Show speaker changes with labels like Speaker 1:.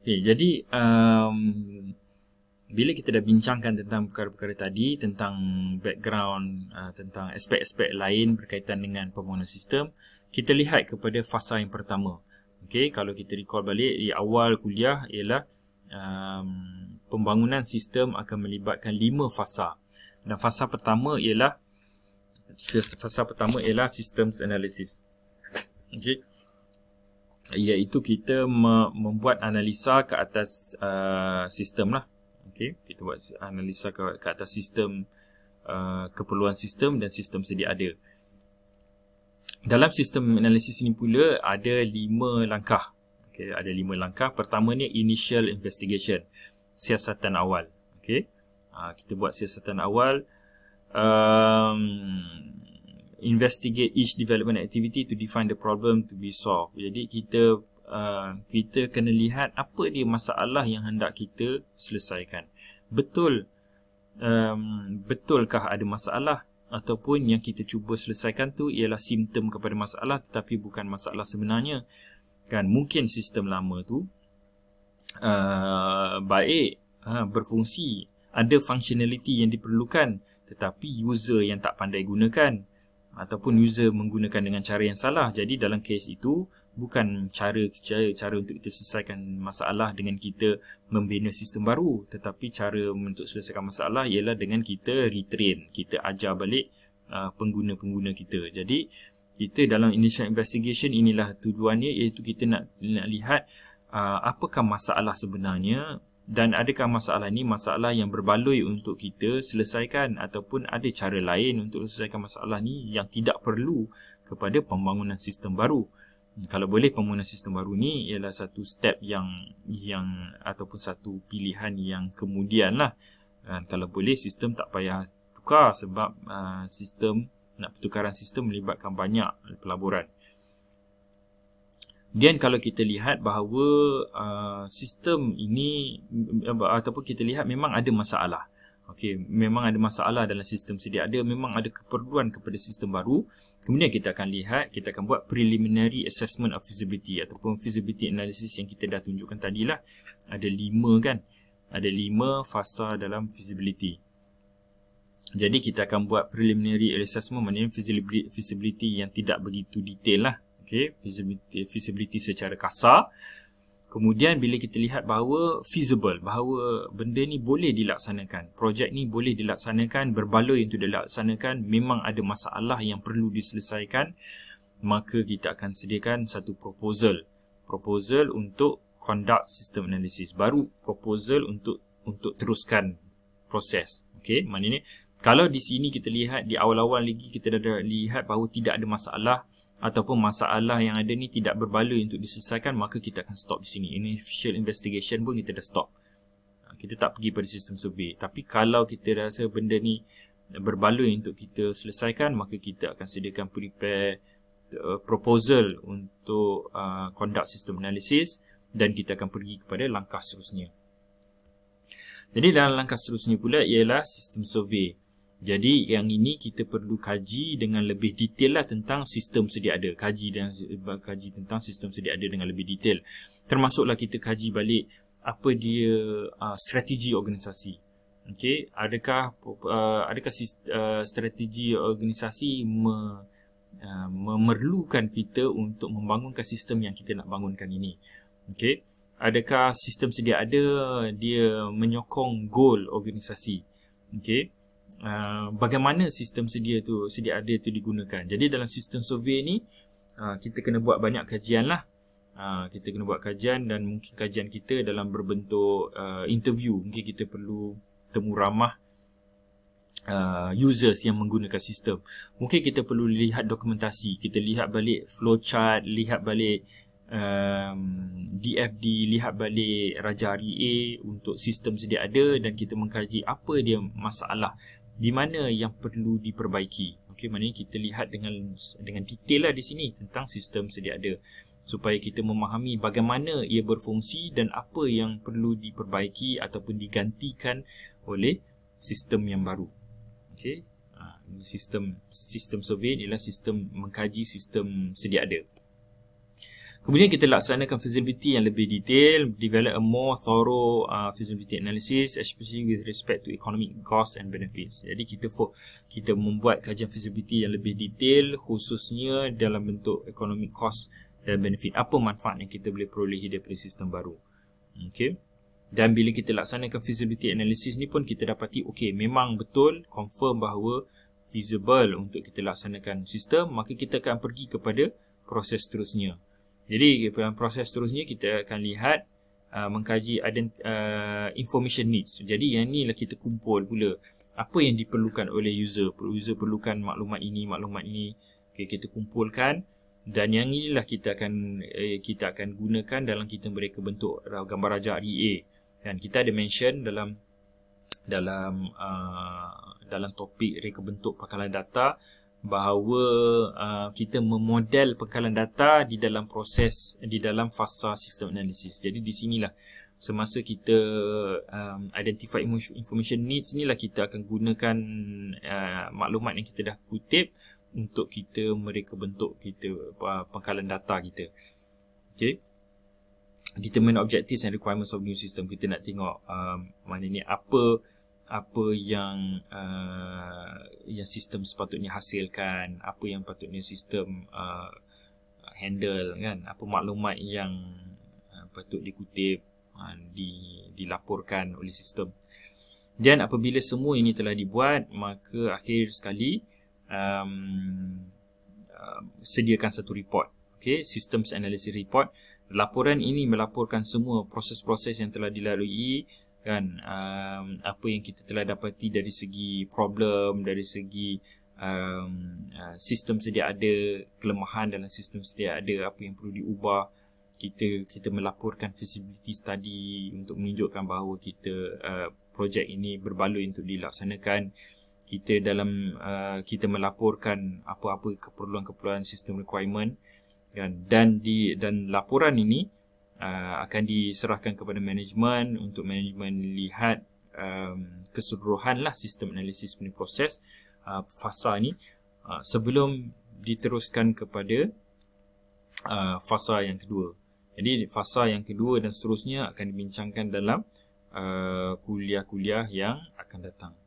Speaker 1: Okay, jadi um, bila kita dah bincangkan tentang perkara-perkara tadi tentang background uh, tentang aspek-aspek lain berkaitan dengan pembangunan sistem kita lihat kepada fasa yang pertama Okey, kalau kita recall balik di awal kuliah ialah um, pembangunan sistem akan melibatkan lima fasa dan fasa pertama ialah fasa pertama ialah systems analysis Okey iaitu kita me membuat analisa ke atas uh, sistem lah. Okay. Kita buat analisa ke, ke atas sistem, uh, keperluan sistem dan sistem sedia ada. Dalam sistem analisis ini pula ada lima langkah. Okay. Ada lima langkah. pertama ni initial investigation, siasatan awal. Okay. Uh, kita buat siasatan awal. Um, investigate each development activity to define the problem to be solved. Jadi kita uh, kita kena lihat apa dia masalah yang hendak kita selesaikan. Betul um, betulkah ada masalah ataupun yang kita cuba selesaikan tu ialah simptom kepada masalah tapi bukan masalah sebenarnya. Kan mungkin sistem lama tu uh, baik ha, berfungsi ada functionality yang diperlukan tetapi user yang tak pandai gunakan ataupun user menggunakan dengan cara yang salah. Jadi dalam kes itu bukan cara cara, cara untuk kita selesaikan masalah dengan kita membina sistem baru tetapi cara untuk selesaikan masalah ialah dengan kita retrain, kita ajar balik uh, pengguna-pengguna uh, kita. Jadi kita dalam initial investigation inilah tujuannya iaitu kita nak nak lihat uh, apakah masalah sebenarnya dan adakah masalah ini masalah yang berbaloi untuk kita selesaikan ataupun ada cara lain untuk selesaikan masalah ini yang tidak perlu kepada pembangunan sistem baru kalau boleh pembangunan sistem baru ni ialah satu step yang yang ataupun satu pilihan yang kemudian lah ha, kalau boleh sistem tak payah tukar sebab uh, sistem nak pertukaran sistem melibatkan banyak pelaburan dan kalau kita lihat bahawa uh, sistem ini ataupun kita lihat memang ada masalah. Okey, memang ada masalah dalam sistem sedia ada, memang ada keperluan kepada sistem baru. Kemudian kita akan lihat, kita akan buat preliminary assessment of feasibility ataupun feasibility analysis yang kita dah tunjukkan tadilah. Ada lima kan? Ada lima fasa dalam feasibility. Jadi kita akan buat preliminary assessment, maknanya feasibility yang tidak begitu detail lah okay, feasibility, feasibility secara kasar kemudian bila kita lihat bahawa feasible bahawa benda ni boleh dilaksanakan projek ni boleh dilaksanakan berbaloi untuk dilaksanakan memang ada masalah yang perlu diselesaikan maka kita akan sediakan satu proposal proposal untuk conduct system analysis baru proposal untuk untuk teruskan proses okey maknanya kalau di sini kita lihat di awal-awal lagi kita dah lihat bahawa tidak ada masalah ataupun masalah yang ada ni tidak berbaloi untuk diselesaikan maka kita akan stop di sini initial investigation pun kita dah stop ha, kita tak pergi pada sistem survey tapi kalau kita rasa benda ni berbaloi untuk kita selesaikan maka kita akan sediakan prepare uh, proposal untuk uh, conduct system analysis dan kita akan pergi kepada langkah seterusnya jadi dalam langkah seterusnya pula ialah sistem survey jadi yang ini kita perlu kaji dengan lebih detail lah tentang sistem sedia ada. Kaji dan eh, kaji tentang sistem sedia ada dengan lebih detail. Termasuklah kita kaji balik apa dia uh, strategi organisasi. Okey, adakah uh, adakah uh, strategi organisasi me, uh, memerlukan kita untuk membangunkan sistem yang kita nak bangunkan ini. Okey. Adakah sistem sedia ada dia menyokong goal organisasi. Okey uh, bagaimana sistem sedia tu sedia ada tu digunakan. Jadi dalam sistem survey ni uh, kita kena buat banyak kajian lah. Uh, kita kena buat kajian dan mungkin kajian kita dalam berbentuk uh, interview. Mungkin kita perlu temu ramah uh, users yang menggunakan sistem. Mungkin kita perlu lihat dokumentasi. Kita lihat balik flowchart, lihat balik um, DFD, lihat balik Raja Hari e untuk sistem sedia ada dan kita mengkaji apa dia masalah di mana yang perlu diperbaiki okey maknanya kita lihat dengan dengan detail lah di sini tentang sistem sedia ada supaya kita memahami bagaimana ia berfungsi dan apa yang perlu diperbaiki ataupun digantikan oleh sistem yang baru okey ha, sistem sistem survey ialah sistem mengkaji sistem sedia ada Kemudian kita laksanakan feasibility yang lebih detail, develop a more thorough uh, feasibility analysis especially with respect to economic cost and benefits. Jadi kita for kita membuat kajian feasibility yang lebih detail khususnya dalam bentuk economic cost dan benefit. Apa manfaat yang kita boleh perolehi daripada sistem baru. Okay. Dan bila kita laksanakan feasibility analysis ni pun kita dapati okay, memang betul confirm bahawa feasible untuk kita laksanakan sistem maka kita akan pergi kepada proses seterusnya. Jadi proses seterusnya kita akan lihat uh, mengkaji uh, information needs. Jadi yang ni lah kita kumpul pula apa yang diperlukan oleh user. User perlukan maklumat ini, maklumat ini. Okay, kita kumpulkan dan yang inilah kita akan uh, kita akan gunakan dalam kita mereka bentuk gambar rajah REA. Dan kita ada mention dalam dalam uh, dalam topik reka bentuk pakalan data bahawa uh, kita memodel pekalan data di dalam proses di dalam fasa sistem analisis. Jadi di sinilah semasa kita um, identify information needs inilah kita akan gunakan uh, maklumat yang kita dah kutip untuk kita mereka bentuk kita uh, pengkalan data kita. Okay. Determine objectives and requirements of new system. Kita nak tengok um, mana ni apa apa yang uh, yang sistem sepatutnya hasilkan apa yang patutnya sistem uh, handle kan apa maklumat yang uh, patut dikutip uh, di dilaporkan oleh sistem dan apabila semua ini telah dibuat maka akhir sekali um, uh, sediakan satu report okey systems analysis report laporan ini melaporkan semua proses-proses yang telah dilalui kan um, apa yang kita telah dapati dari segi problem dari segi um, uh, sistem sedia ada kelemahan dalam sistem sedia ada apa yang perlu diubah kita kita melaporkan feasibility study untuk menunjukkan bahawa kita uh, projek ini berbaloi untuk dilaksanakan kita dalam uh, kita melaporkan apa-apa keperluan-keperluan sistem requirement kan dan di dan laporan ini Uh, akan diserahkan kepada management untuk management lihat um, keseluruhan lah sistem analisis punya proses uh, fasa ni uh, sebelum diteruskan kepada uh, fasa yang kedua. Jadi fasa yang kedua dan seterusnya akan dibincangkan dalam uh, kuliah-kuliah yang akan datang.